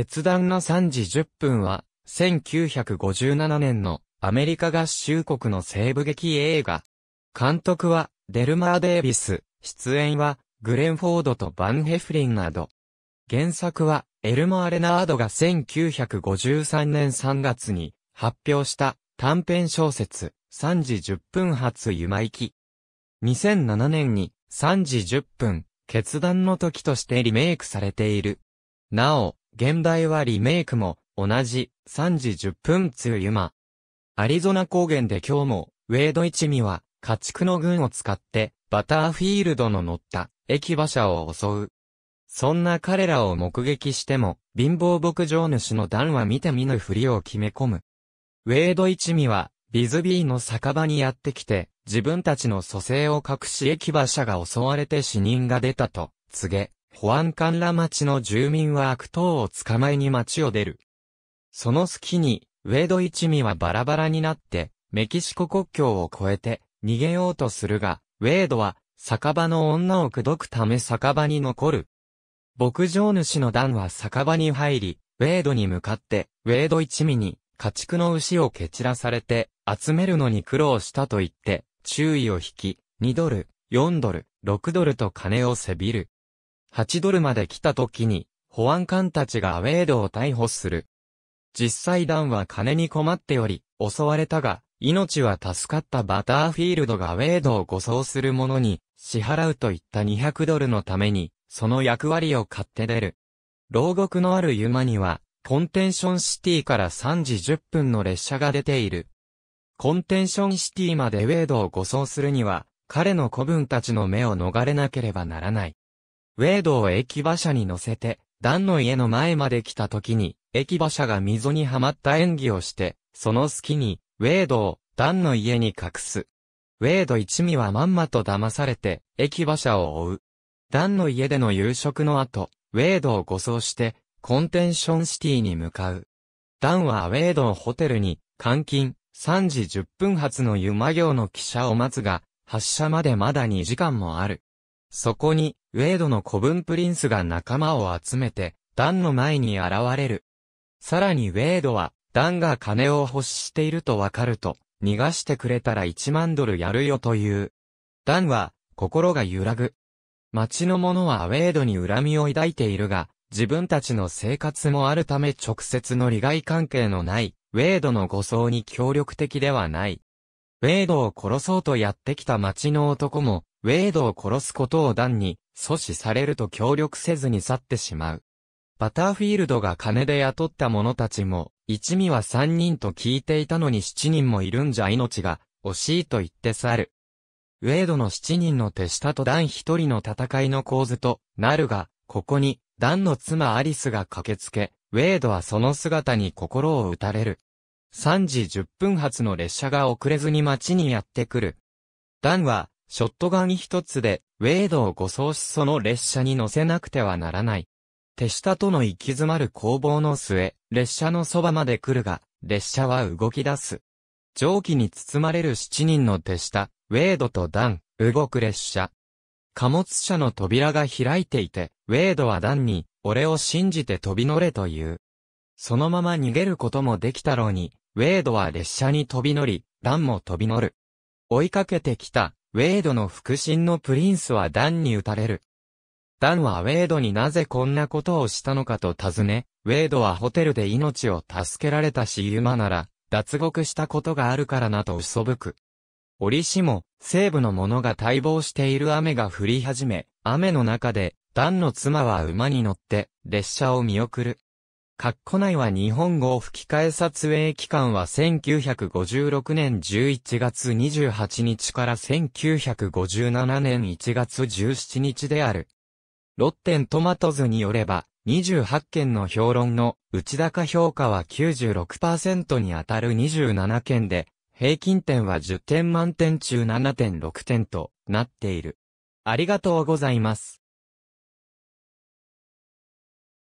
決断の3時10分は、1957年のアメリカ合衆国の西部劇映画。監督はデルマー・デービス、出演はグレンフォードとバンヘフリンなど。原作はエルマー・レナードが1953年3月に発表した短編小説3時10分発夢行き。2007年に3時10分決断の時としてリメイクされている。なお、現代はリメイクも、同じ、3時10分つゆま。アリゾナ高原で今日も、ウェイド一味は、家畜の群を使って、バターフィールドの乗った、駅馬車を襲う。そんな彼らを目撃しても、貧乏牧場主の段は見て見ぬふりを決め込む。ウェイド一味は、ビズビーの酒場にやってきて、自分たちの蘇生を隠し駅馬車が襲われて死人が出たと、告げ、保安官ら町の住民は悪党を捕まえに町を出る。その隙に、ウェイド一味はバラバラになって、メキシコ国境を越えて逃げようとするが、ウェイドは酒場の女を口説くため酒場に残る。牧場主のダンは酒場に入り、ウェイドに向かって、ウェイド一味に家畜の牛を蹴散らされて、集めるのに苦労したと言って、注意を引き、2ドル、4ドル、6ドルと金をせびる。8ドルまで来た時に、保安官たちがアウェードを逮捕する。実際ダンは金に困っており、襲われたが、命は助かったバターフィールドがウェイドを護送する者に、支払うといった200ドルのために、その役割を買って出る。牢獄のあるユマには、コンテンションシティから3時10分の列車が出ている。コンテンションシティまでウェイドを護送するには、彼の子分たちの目を逃れなければならない。ウェイドを駅馬車に乗せて、ダンの家の前まで来た時に、駅馬車が溝にはまった演技をして、その隙に、ウェイドを、ダンの家に隠す。ウェイド一味はまんまと騙されて、駅馬車を追う。ダンの家での夕食の後、ウェイドを護送して、コンテンションシティに向かう。ダンはウェイドをホテルに、監禁、3時10分発のユマ行の汽車を待つが、発車までまだ2時間もある。そこに、ウェードの古文プリンスが仲間を集めて、ダンの前に現れる。さらにウェードは、ダンが金を欲しているとわかると、逃がしてくれたら1万ドルやるよという。ダンは、心が揺らぐ。町の者はウェードに恨みを抱いているが、自分たちの生活もあるため直接の利害関係のない、ウェードの護送に協力的ではない。ウェードを殺そうとやってきた町の男も、ウェードを殺すことをダンに阻止されると協力せずに去ってしまう。バターフィールドが金で雇った者たちも、一味は三人と聞いていたのに七人もいるんじゃ命が惜しいと言って去る。ウェイドの七人の手下とダン一人の戦いの構図となるが、ここにダンの妻アリスが駆けつけ、ウェイドはその姿に心を打たれる。3時10分発の列車が遅れずに街にやってくる。ダンはショットガン一つで、ウェイドを護送しその列車に乗せなくてはならない。手下との行き詰まる攻防の末、列車のそばまで来るが、列車は動き出す。蒸気に包まれる七人の手下、ウェイドとダン、動く列車。貨物車の扉が開いていて、ウェイドはダンに、俺を信じて飛び乗れという。そのまま逃げることもできたろうに、ウェイドは列車に飛び乗り、ダンも飛び乗る。追いかけてきた、ウェイドの腹心のプリンスはダンに撃たれる。ダンはウェイドになぜこんなことをしたのかと尋ね、ウェイドはホテルで命を助けられたしユマなら、脱獄したことがあるからなと嘘吹く。折しも、西部の者が待望している雨が降り始め、雨の中で、ダンの妻は馬に乗って、列車を見送る。括弧内は日本語吹き替え撮影期間は1956年11月28日から1957年1月17日である。ロッテントマトズによれば、28件の評論の内高評価は96%に当たる27件で、平均点は10点満点中7.6点となっている。ありがとうございます。